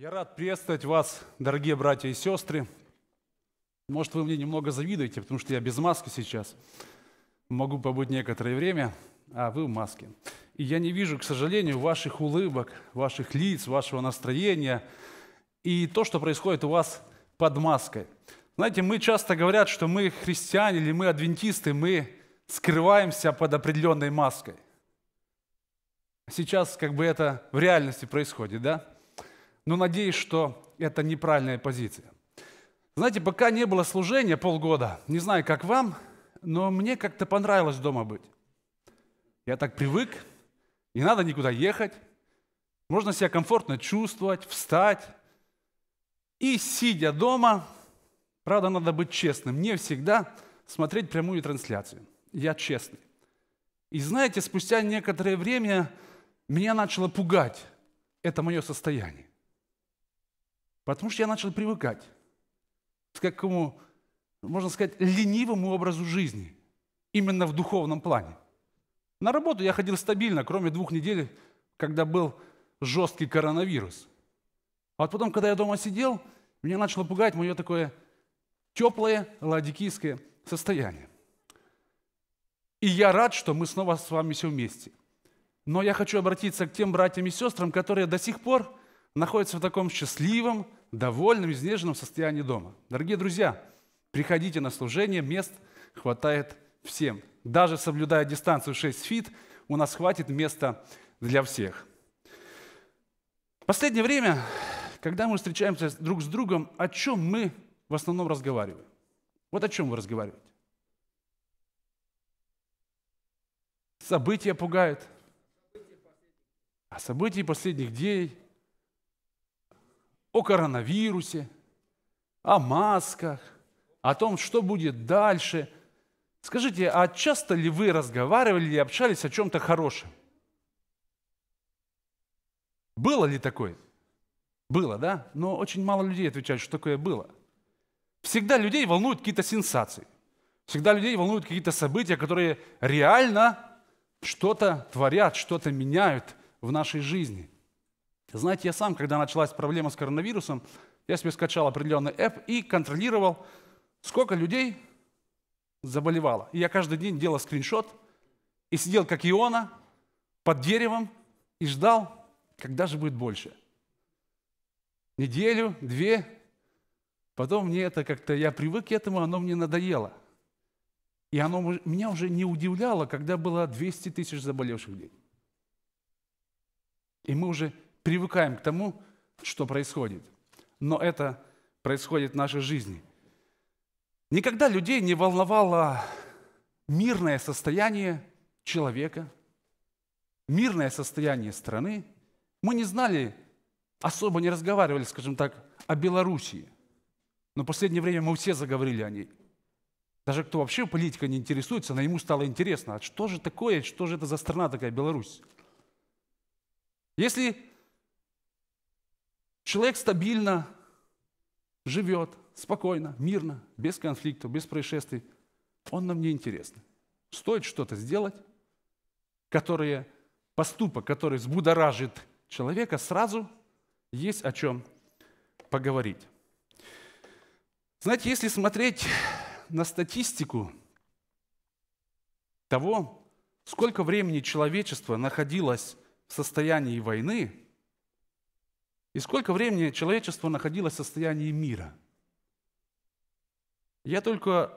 Я рад приветствовать вас, дорогие братья и сестры. Может, вы мне немного завидуете, потому что я без маски сейчас. Могу побыть некоторое время, а вы в маске. И я не вижу, к сожалению, ваших улыбок, ваших лиц, вашего настроения и то, что происходит у вас под маской. Знаете, мы часто говорят, что мы христиане или мы адвентисты, мы скрываемся под определенной маской. Сейчас как бы это в реальности происходит, да? но надеюсь, что это неправильная позиция. Знаете, пока не было служения полгода, не знаю, как вам, но мне как-то понравилось дома быть. Я так привык, не надо никуда ехать, можно себя комфортно чувствовать, встать. И сидя дома, правда, надо быть честным, не всегда смотреть прямую трансляцию. Я честный. И знаете, спустя некоторое время меня начало пугать это мое состояние. Потому что я начал привыкать к какому, можно сказать, ленивому образу жизни, именно в духовном плане. На работу я ходил стабильно, кроме двух недель, когда был жесткий коронавирус. А вот потом, когда я дома сидел, меня начало пугать мое такое теплое ладикийское состояние. И я рад, что мы снова с вами все вместе. Но я хочу обратиться к тем братьям и сестрам, которые до сих пор находятся в таком счастливом, довольном, изнеженном состоянии дома. Дорогие друзья, приходите на служение, мест хватает всем. Даже соблюдая дистанцию 6 фит, у нас хватит места для всех. В последнее время, когда мы встречаемся друг с другом, о чем мы в основном разговариваем? Вот о чем вы разговариваете? События пугают. О а событиях последних дней, о коронавирусе, о масках, о том, что будет дальше. Скажите, а часто ли вы разговаривали и общались о чем-то хорошем? Было ли такое? Было, да? Но очень мало людей отвечают, что такое было. Всегда людей волнуют какие-то сенсации. Всегда людей волнуют какие-то события, которые реально что-то творят, что-то меняют в нашей жизни – знаете, я сам, когда началась проблема с коронавирусом, я себе скачал определенный app и контролировал, сколько людей заболевало. И я каждый день делал скриншот и сидел, как Иона, под деревом и ждал, когда же будет больше. Неделю, две. Потом мне это как-то, я привык к этому, оно мне надоело. И оно меня уже не удивляло, когда было 200 тысяч заболевших людей, И мы уже привыкаем к тому, что происходит. Но это происходит в нашей жизни. Никогда людей не волновало мирное состояние человека, мирное состояние страны. Мы не знали, особо не разговаривали, скажем так, о Белоруссии. Но в последнее время мы все заговорили о ней. Даже кто вообще политика не интересуется, на ему стало интересно, а что же такое, что же это за страна такая Беларусь? Если Человек стабильно живет, спокойно, мирно, без конфликтов, без происшествий. Он нам не интересен. Стоит что-то сделать, которое, поступок, который взбудоражит человека, сразу есть о чем поговорить. Знаете, если смотреть на статистику того, сколько времени человечество находилось в состоянии войны, и сколько времени человечество находилось в состоянии мира? Я только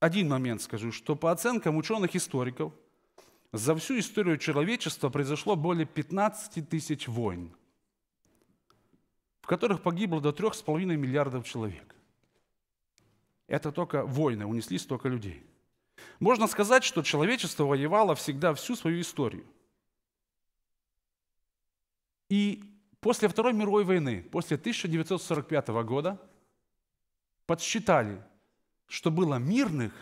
один момент скажу, что по оценкам ученых-историков, за всю историю человечества произошло более 15 тысяч войн, в которых погибло до 3,5 миллиардов человек. Это только войны, унесли столько людей. Можно сказать, что человечество воевало всегда всю свою историю. И После Второй мировой войны, после 1945 года, подсчитали, что было мирных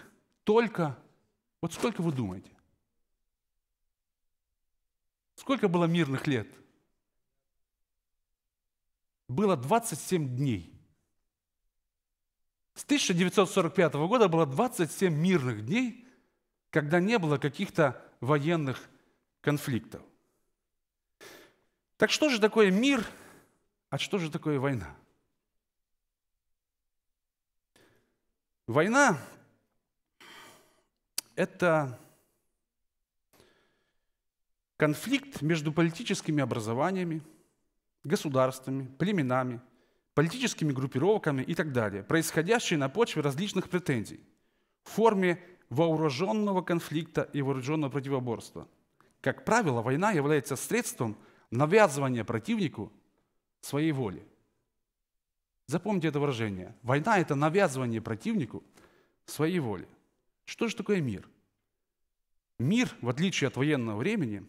только... Вот сколько вы думаете? Сколько было мирных лет? Было 27 дней. С 1945 года было 27 мирных дней, когда не было каких-то военных конфликтов. Так что же такое мир, а что же такое война? Война – это конфликт между политическими образованиями, государствами, племенами, политическими группировками и так далее, происходящий на почве различных претензий в форме вооруженного конфликта и вооруженного противоборства. Как правило, война является средством – навязывание противнику своей воли. Запомните это выражение. Война – это навязывание противнику своей воли. Что же такое мир? Мир, в отличие от военного времени,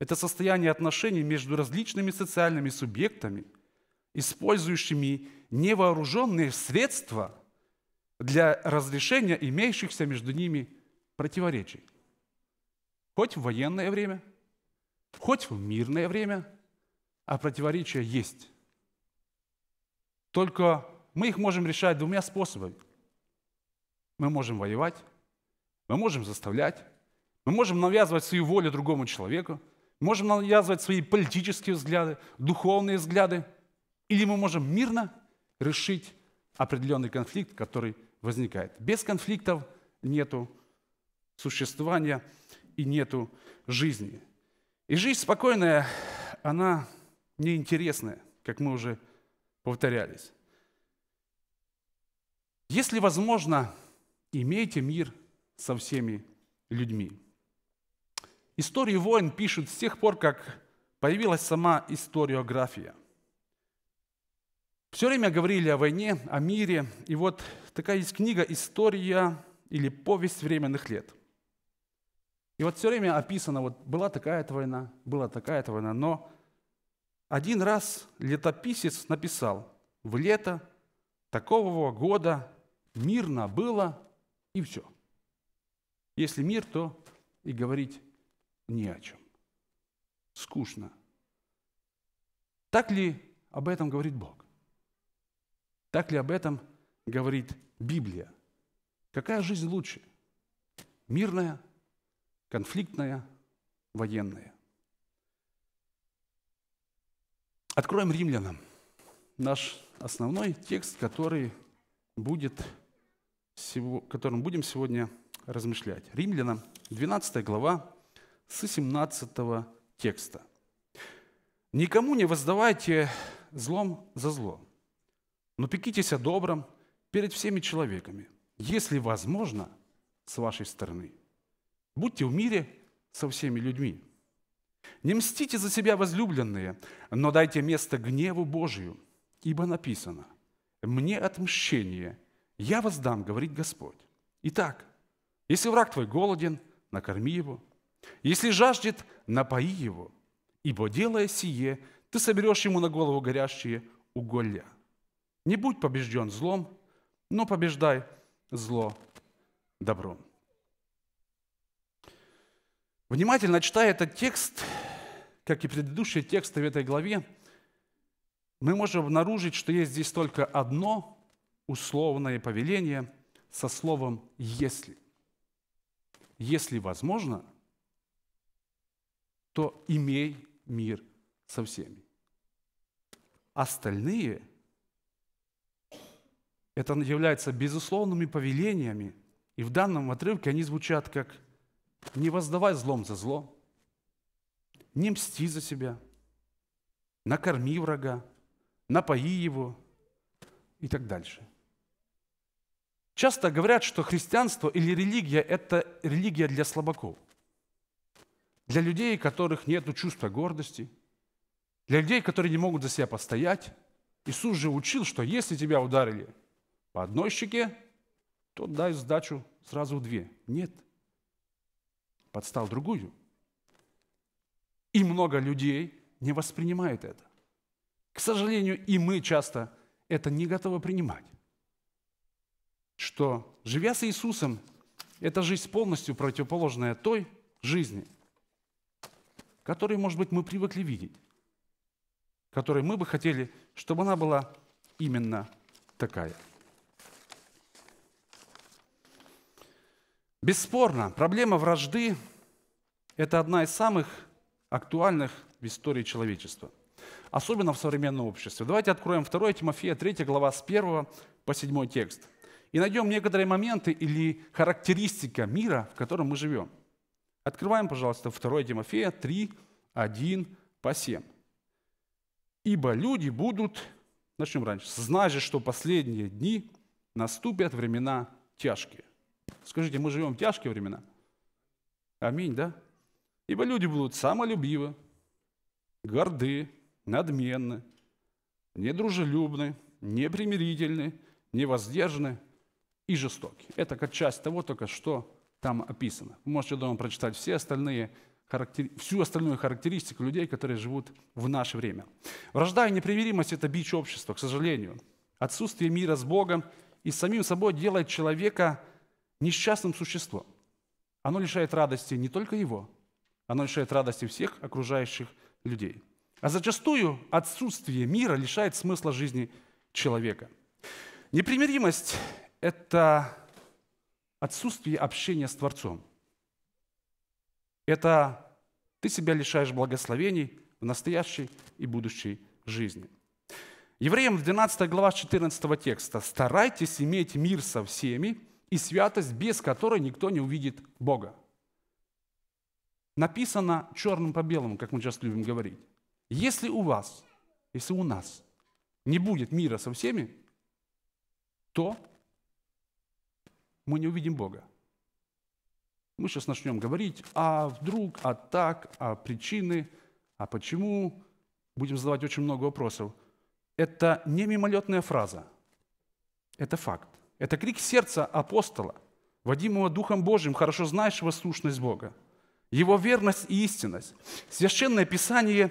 это состояние отношений между различными социальными субъектами, использующими невооруженные средства для разрешения имеющихся между ними противоречий. Хоть в военное время – хоть в мирное время, а противоречия есть. Только мы их можем решать двумя способами. Мы можем воевать, мы можем заставлять, мы можем навязывать свою волю другому человеку, можем навязывать свои политические взгляды, духовные взгляды, или мы можем мирно решить определенный конфликт, который возникает. Без конфликтов нету существования и нету жизни. И жизнь спокойная, она неинтересная, как мы уже повторялись. Если возможно, имейте мир со всеми людьми. Истории войн пишут с тех пор, как появилась сама историография. Все время говорили о войне, о мире, и вот такая есть книга «История» или «Повесть временных лет». И вот все время описано, вот была такая-то война, была такая-то война, но один раз летописец написал, в лето такого года мирно было и все. Если мир, то и говорить ни о чем. Скучно. Так ли об этом говорит Бог? Так ли об этом говорит Библия? Какая жизнь лучше? Мирная – конфликтная, военная. Откроем римлянам наш основной текст, который будет, которым будем сегодня размышлять. Римлянам 12 глава с 17 текста. «Никому не воздавайте злом за зло, но пекитесь о добром перед всеми человеками, если возможно, с вашей стороны – Будьте в мире со всеми людьми. Не мстите за себя, возлюбленные, но дайте место гневу Божию, ибо написано, «Мне отмщение, я воздам, говорит Господь». Итак, если враг твой голоден, накорми его. Если жаждет, напои его. Ибо, делая сие, ты соберешь ему на голову горящие уголья. Не будь побежден злом, но побеждай зло добром. Внимательно читая этот текст, как и предыдущие тексты в этой главе, мы можем обнаружить, что есть здесь только одно условное повеление со словом «если». Если возможно, то имей мир со всеми. Остальные – это являются безусловными повелениями, и в данном отрывке они звучат как не воздавай злом за зло, не мсти за себя, накорми врага, напои его и так дальше. Часто говорят, что христианство или религия – это религия для слабаков, для людей, у которых нет чувства гордости, для людей, которые не могут за себя постоять. Иисус же учил, что если тебя ударили по одной щеке, то дай сдачу сразу в две. Нет – подстал другую. И много людей не воспринимает это. К сожалению, и мы часто это не готовы принимать. Что, живя с Иисусом, это жизнь полностью противоположная той жизни, которую, может быть, мы привыкли видеть, которой мы бы хотели, чтобы она была именно такая. Бесспорно, проблема вражды – это одна из самых актуальных в истории человечества, особенно в современном обществе. Давайте откроем 2 Тимофея, 3 глава с 1 по 7 текст и найдем некоторые моменты или характеристика мира, в котором мы живем. Открываем, пожалуйста, 2 Тимофея 3, 1 по 7. «Ибо люди будут...» Начнем раньше. «Знай же, что последние дни наступят времена тяжкие». Скажите, мы живем в тяжкие времена? Аминь, да? Ибо люди будут самолюбивы, горды, надменны, недружелюбны, непримирительны, невоздержаны и жестоки. Это как часть того только, что там описано. Вы можете дома прочитать все остальные характери... всю остальную характеристику людей, которые живут в наше время. Вражда и непримиримость – это бич общества, к сожалению. Отсутствие мира с Богом и с самим собой делает человека – несчастным существом. Оно лишает радости не только его, оно лишает радости всех окружающих людей. А зачастую отсутствие мира лишает смысла жизни человека. Непримиримость – это отсутствие общения с Творцом. Это ты себя лишаешь благословений в настоящей и будущей жизни. Евреям в 12 глава 14 текста «Старайтесь иметь мир со всеми и святость, без которой никто не увидит Бога. Написано черным по белому, как мы часто любим говорить. Если у вас, если у нас не будет мира со всеми, то мы не увидим Бога. Мы сейчас начнем говорить, а вдруг, а так, а причины, а почему. Будем задавать очень много вопросов. Это не мимолетная фраза, это факт. Это крик сердца апостола, водимого Духом Божьим, хорошо знающего сущность Бога, Его верность и истинность. Священное Писание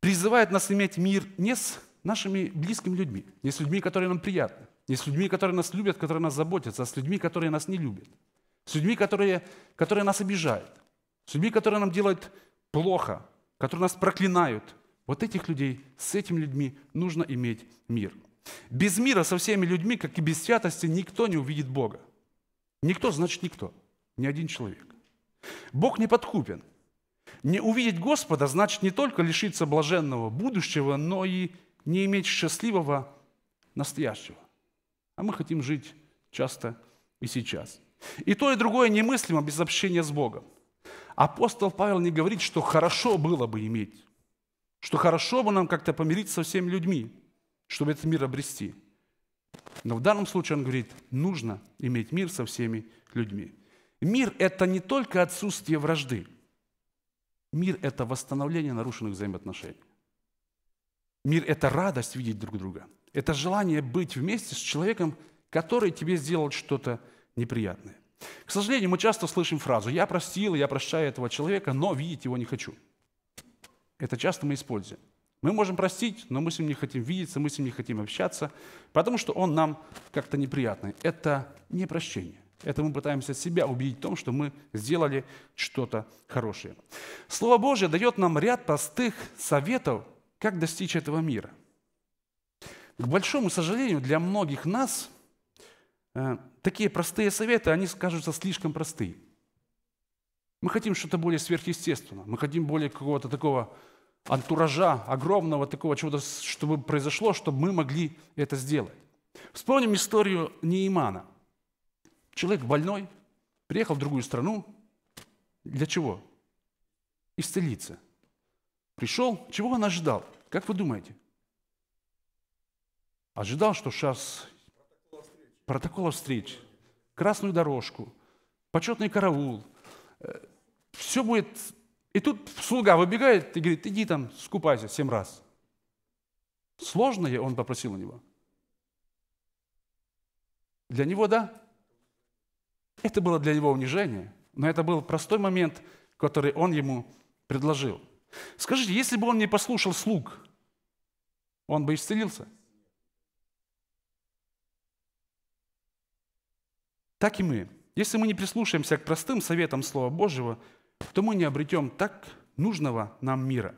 призывает нас иметь мир не с нашими близкими людьми, не с людьми, которые нам приятны, не с людьми, которые нас любят, которые нас заботятся, а с людьми, которые нас не любят, с людьми, которые, которые нас обижают, с людьми, которые нам делают плохо, которые нас проклинают. Вот этих людей, с этими людьми нужно иметь мир. Без мира со всеми людьми, как и без святости, никто не увидит Бога. Никто значит никто, ни один человек. Бог не подкупен. Не увидеть Господа значит не только лишиться блаженного будущего, но и не иметь счастливого настоящего. А мы хотим жить часто и сейчас. И то, и другое немыслимо без общения с Богом. Апостол Павел не говорит, что хорошо было бы иметь, что хорошо бы нам как-то помириться со всеми людьми чтобы этот мир обрести. Но в данном случае он говорит, нужно иметь мир со всеми людьми. Мир – это не только отсутствие вражды. Мир – это восстановление нарушенных взаимоотношений. Мир – это радость видеть друг друга. Это желание быть вместе с человеком, который тебе сделал что-то неприятное. К сожалению, мы часто слышим фразу «я простил, я прощаю этого человека, но видеть его не хочу». Это часто мы используем. Мы можем простить, но мы с ним не хотим видеться, мы с ним не хотим общаться, потому что он нам как-то неприятный. Это не прощение. Это мы пытаемся себя убедить в том, что мы сделали что-то хорошее. Слово Божье дает нам ряд простых советов, как достичь этого мира. К большому сожалению, для многих нас э, такие простые советы, они кажутся слишком просты. Мы хотим что-то более сверхъестественное, мы хотим более какого-то такого антуража, огромного такого чего-то, чтобы произошло, чтобы мы могли это сделать. Вспомним историю Неимана. Человек больной, приехал в другую страну. Для чего? Исцелиться. Пришел, чего он ожидал? Как вы думаете? Ожидал, что сейчас протокол встреч, красную дорожку, почетный караул. Э, Все будет и тут слуга выбегает и говорит, иди там, скупайся семь раз. Сложное он попросил у него. Для него, да. Это было для него унижение, но это был простой момент, который он ему предложил. Скажите, если бы он не послушал слуг, он бы исцелился? Так и мы. Если мы не прислушаемся к простым советам Слова Божьего – то мы не обретем так нужного нам мира.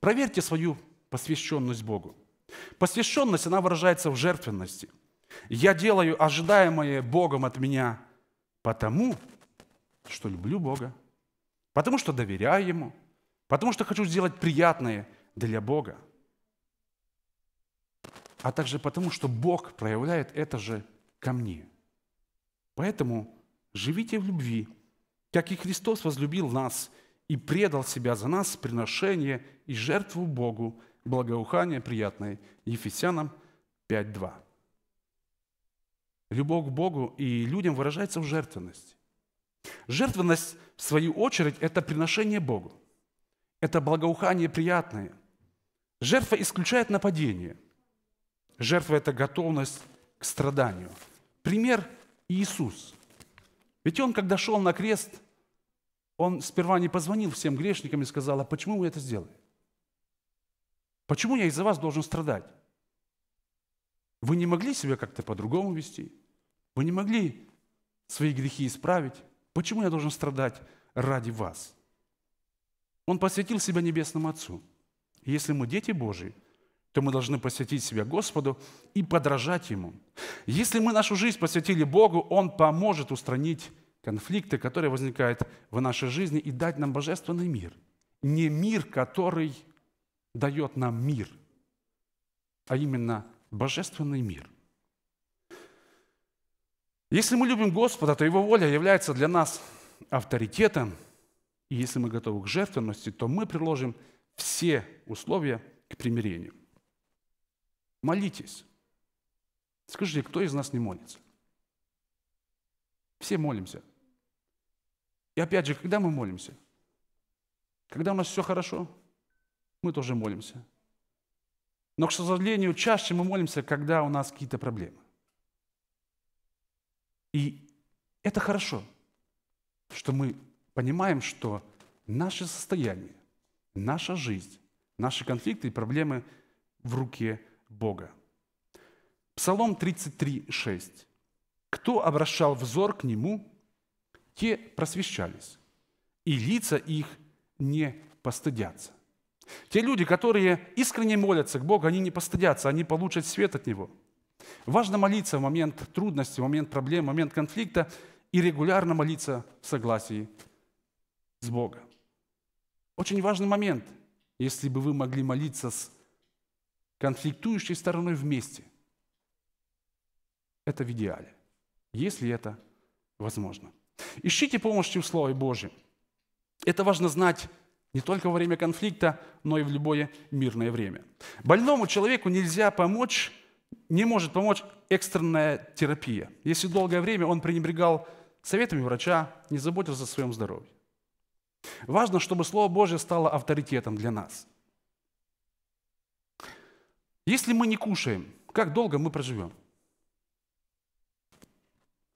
Проверьте свою посвященность Богу. Посвященность, она выражается в жертвенности. Я делаю ожидаемое Богом от меня потому, что люблю Бога, потому что доверяю Ему, потому что хочу сделать приятное для Бога, а также потому, что Бог проявляет это же ко мне. Поэтому живите в любви – как и Христос возлюбил нас и предал себя за нас приношение и жертву Богу, благоухание приятное. Ефесянам 5.2. Любовь к Богу и людям выражается в жертвенности. Жертвенность, в свою очередь, это приношение Богу. Это благоухание приятное. Жертва исключает нападение. Жертва – это готовность к страданию. Пример – Иисус. Ведь он, когда шел на крест, он сперва не позвонил всем грешникам и сказал, а почему вы это сделали? Почему я из-за вас должен страдать? Вы не могли себя как-то по-другому вести? Вы не могли свои грехи исправить? Почему я должен страдать ради вас? Он посвятил себя Небесному Отцу. если мы дети Божии, то мы должны посвятить себя Господу и подражать Ему. Если мы нашу жизнь посвятили Богу, Он поможет устранить конфликты, которые возникают в нашей жизни, и дать нам божественный мир. Не мир, который дает нам мир, а именно божественный мир. Если мы любим Господа, то Его воля является для нас авторитетом, и если мы готовы к жертвенности, то мы приложим все условия к примирению. Молитесь. Скажите, кто из нас не молится? Все молимся. И опять же, когда мы молимся? Когда у нас все хорошо, мы тоже молимся. Но, к сожалению, чаще мы молимся, когда у нас какие-то проблемы. И это хорошо, что мы понимаем, что наше состояние, наша жизнь, наши конфликты и проблемы в руке Бога. Псалом 33, 6. «Кто обращал взор к Нему, те просвещались, и лица их не постыдятся. Те люди, которые искренне молятся к Богу, они не постыдятся, они получат свет от Него. Важно молиться в момент трудности, в момент проблем, в момент конфликта и регулярно молиться в согласии с Богом. Очень важный момент, если бы вы могли молиться с конфликтующей стороной вместе. Это в идеале, если это возможно. Ищите помощи в Слове Божьем. Это важно знать не только во время конфликта, но и в любое мирное время. Больному человеку нельзя помочь, не может помочь экстренная терапия. Если долгое время он пренебрегал советами врача, не заботился о своем здоровье. Важно, чтобы Слово Божье стало авторитетом для нас. Если мы не кушаем, как долго мы проживем?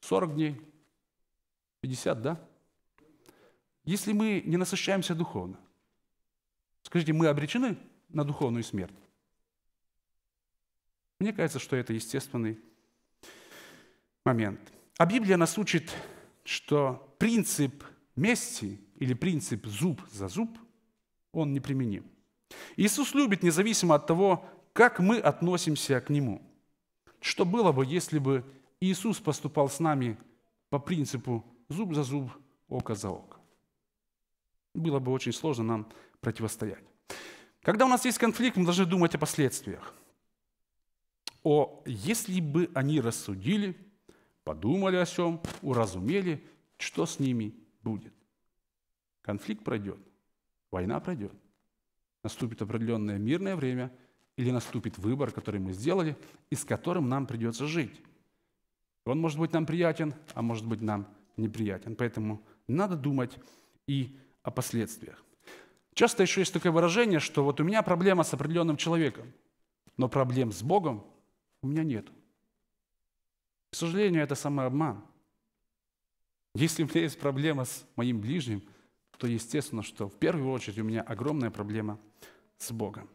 40 дней, 50, да? Если мы не насыщаемся духовно, скажите, мы обречены на духовную смерть? Мне кажется, что это естественный момент. А Библия нас учит, что принцип мести или принцип зуб за зуб, он неприменим. Иисус любит независимо от того, как мы относимся к Нему. Что было бы, если бы Иисус поступал с нами по принципу Зуб за зуб, око за око. Было бы очень сложно нам противостоять. Когда у нас есть конфликт, мы должны думать о последствиях. О, если бы они рассудили, подумали о чем, уразумели, что с ними будет. Конфликт пройдет, война пройдет, наступит определенное мирное время или наступит выбор, который мы сделали и с которым нам придется жить. Он может быть нам приятен, а может быть нам неприятен. Поэтому надо думать и о последствиях. Часто еще есть такое выражение, что вот у меня проблема с определенным человеком, но проблем с Богом у меня нет. К сожалению, это самообман. Если у меня есть проблема с моим ближним, то естественно, что в первую очередь у меня огромная проблема с Богом.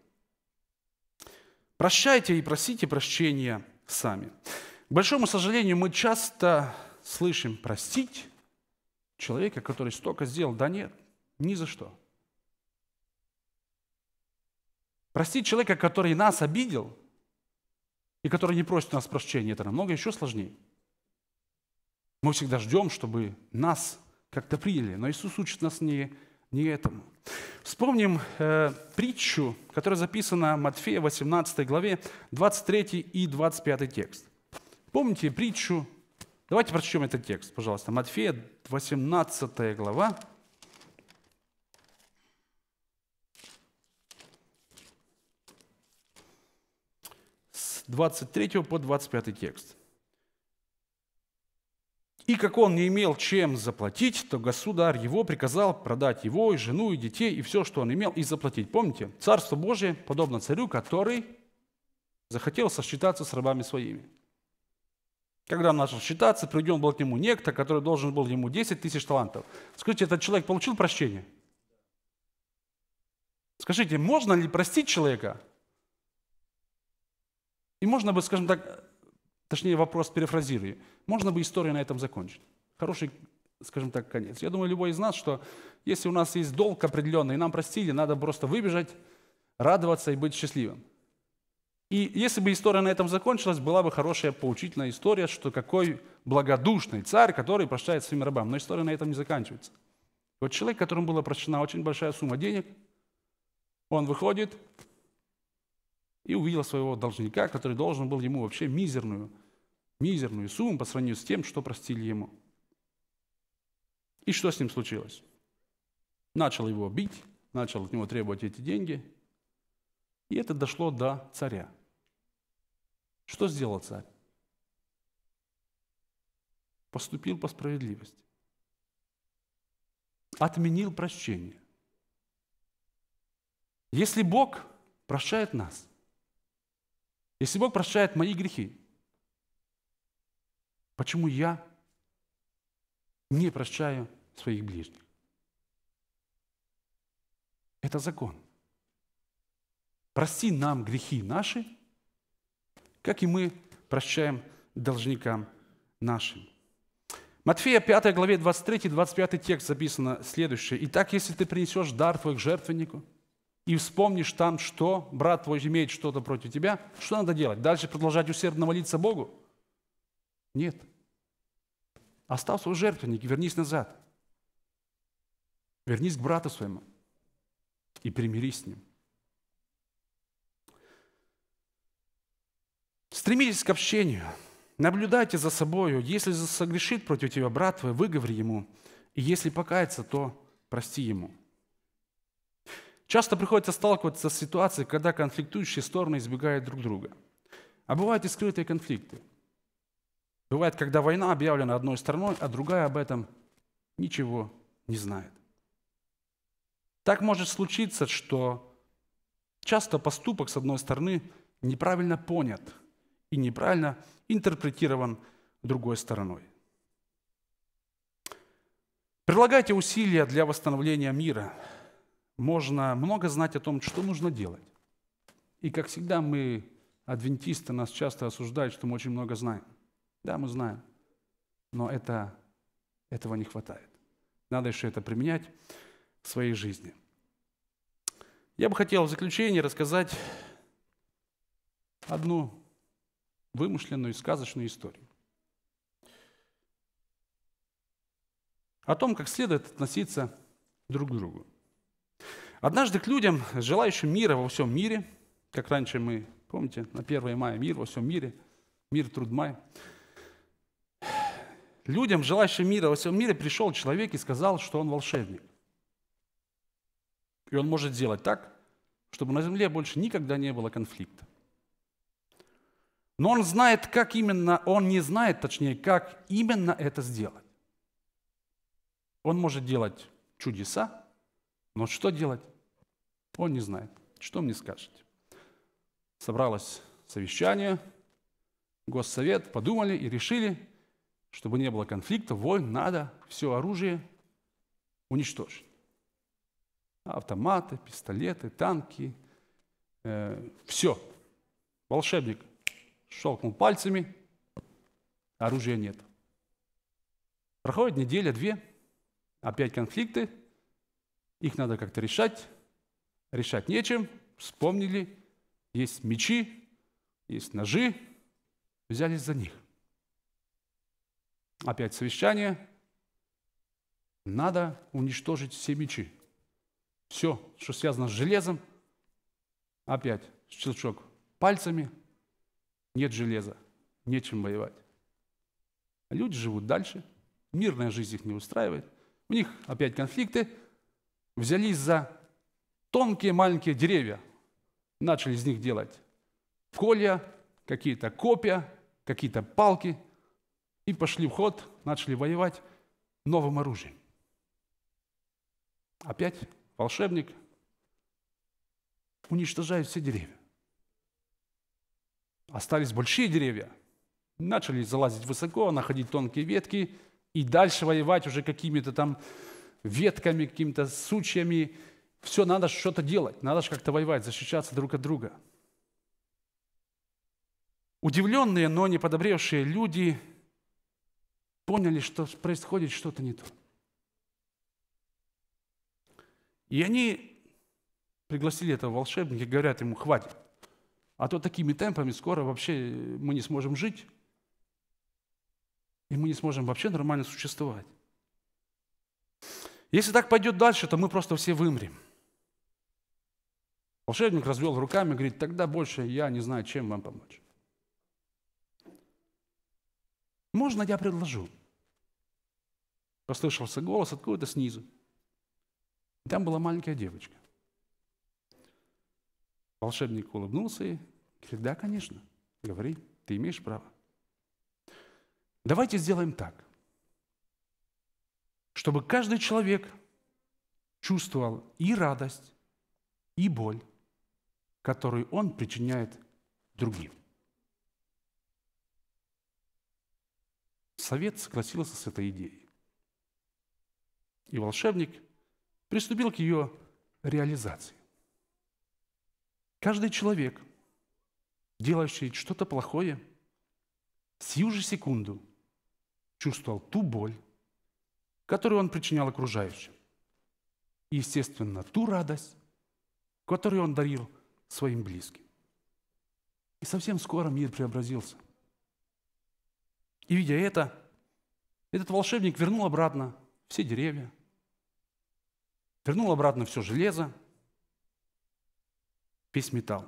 Прощайте и просите прощения сами. К большому сожалению, мы часто слышим простить человека, который столько сделал. Да нет, ни за что. Простить человека, который нас обидел, и который не просит нас прощения, это намного еще сложнее. Мы всегда ждем, чтобы нас как-то приняли. Но Иисус учит нас не, не этому. Вспомним э, притчу, которая записана в Матфея 18 главе, 23 и 25 текст. Помните притчу Давайте прочтем этот текст, пожалуйста. Матфея, 18 глава. С 23 по 25 текст. И как он не имел чем заплатить, то государь его приказал продать его, и жену, и детей, и все, что он имел, и заплатить. Помните, Царство Божие подобно царю, который захотел сосчитаться с рабами своими. Когда он начал считаться, придем был к нему некто, который должен был ему 10 тысяч талантов. Скажите, этот человек получил прощение? Скажите, можно ли простить человека? И можно бы, скажем так, точнее вопрос перефразирую, можно бы историю на этом закончить. Хороший, скажем так, конец. Я думаю, любой из нас, что если у нас есть долг определенный, и нам простили, надо просто выбежать, радоваться и быть счастливым. И если бы история на этом закончилась, была бы хорошая поучительная история, что какой благодушный царь, который прощает своим рабам. Но история на этом не заканчивается. вот человек, которому была прощена очень большая сумма денег, он выходит и увидел своего должника, который должен был ему вообще мизерную, мизерную сумму по сравнению с тем, что простили ему. И что с ним случилось? Начал его бить, начал от него требовать эти деньги. И это дошло до царя. Что сделал царь? Поступил по справедливости. Отменил прощение. Если Бог прощает нас, если Бог прощает мои грехи, почему я не прощаю своих ближних? Это закон. Прости нам грехи наши – как и мы прощаем должникам нашим. Матфея 5 главе 23-25 текст записано следующее. «Итак, если ты принесешь дар твой к жертвеннику и вспомнишь там, что брат твой имеет что-то против тебя, что надо делать? Дальше продолжать усердно молиться Богу? Нет. Оставь свой жертвенник вернись назад. Вернись к брату своему и примирись с ним. Стремитесь к общению, наблюдайте за собою. Если согрешит против тебя брат твой, выговори ему. И если покаяться, то прости ему. Часто приходится сталкиваться с ситуацией, когда конфликтующие стороны избегают друг друга. А бывают и скрытые конфликты. Бывает, когда война объявлена одной стороной, а другая об этом ничего не знает. Так может случиться, что часто поступок с одной стороны неправильно понят – и неправильно интерпретирован другой стороной. Прилагайте усилия для восстановления мира. Можно много знать о том, что нужно делать. И, как всегда, мы, адвентисты, нас часто осуждают, что мы очень много знаем. Да, мы знаем, но это, этого не хватает. Надо еще это применять в своей жизни. Я бы хотел в заключение рассказать одну вымышленную и сказочную историю. О том, как следует относиться друг к другу. Однажды к людям, желающим мира во всем мире, как раньше мы, помните, на 1 мая мир во всем мире, мир труд май, людям, желающим мира во всем мире, пришел человек и сказал, что он волшебник. И он может сделать так, чтобы на земле больше никогда не было конфликта. Но он знает, как именно, он не знает, точнее, как именно это сделать. Он может делать чудеса, но что делать? Он не знает. Что мне скажете? Собралось совещание, госсовет, подумали и решили, чтобы не было конфликта, войн, надо все оружие уничтожить. Автоматы, пистолеты, танки, э, все. Волшебник щелкнул пальцами, оружия нет. Проходит неделя, две, опять конфликты, их надо как-то решать, решать нечем, вспомнили, есть мечи, есть ножи, взялись за них. Опять совещание, надо уничтожить все мечи. Все, что связано с железом, опять щелчок пальцами – нет железа, нечем воевать. Люди живут дальше, мирная жизнь их не устраивает. У них опять конфликты. Взялись за тонкие маленькие деревья. Начали из них делать колья, какие-то копья, какие-то палки. И пошли в ход, начали воевать новым оружием. Опять волшебник уничтожает все деревья. Остались большие деревья. Начали залазить высоко, находить тонкие ветки и дальше воевать уже какими-то там ветками, какими-то сучьями. Все, надо что-то делать, надо же как-то воевать, защищаться друг от друга. Удивленные, но не подобревшие люди поняли, что происходит что-то не то. И они пригласили этого волшебника и говорят ему, хватит, а то такими темпами скоро вообще э, мы не сможем жить, и мы не сможем вообще нормально существовать. Если так пойдет дальше, то мы просто все вымрем. Волшебник развел руками говорит, тогда больше я не знаю, чем вам помочь. Можно я предложу? Послышался голос откуда-то снизу. Там была маленькая девочка. Волшебник улыбнулся и говорит, да, конечно, говори, ты имеешь право. Давайте сделаем так, чтобы каждый человек чувствовал и радость, и боль, которую он причиняет другим. Совет согласился с этой идеей. И волшебник приступил к ее реализации. Каждый человек, делающий что-то плохое, сию же секунду чувствовал ту боль, которую он причинял окружающим. И, естественно, ту радость, которую он дарил своим близким. И совсем скоро мир преобразился. И, видя это, этот волшебник вернул обратно все деревья, вернул обратно все железо, весь металл.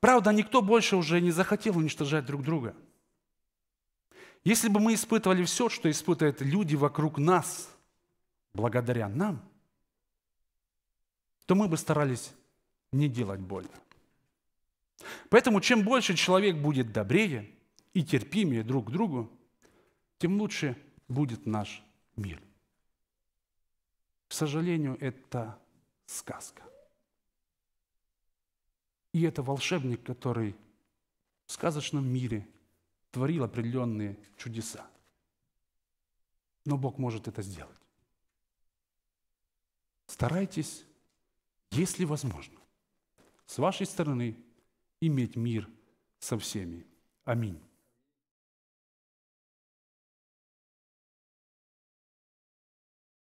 Правда, никто больше уже не захотел уничтожать друг друга. Если бы мы испытывали все, что испытывают люди вокруг нас, благодаря нам, то мы бы старались не делать больно. Поэтому чем больше человек будет добрее и терпимее друг к другу, тем лучше будет наш мир. К сожалению, это сказка. И это волшебник, который в сказочном мире творил определенные чудеса. Но Бог может это сделать. Старайтесь, если возможно, с вашей стороны иметь мир со всеми. Аминь.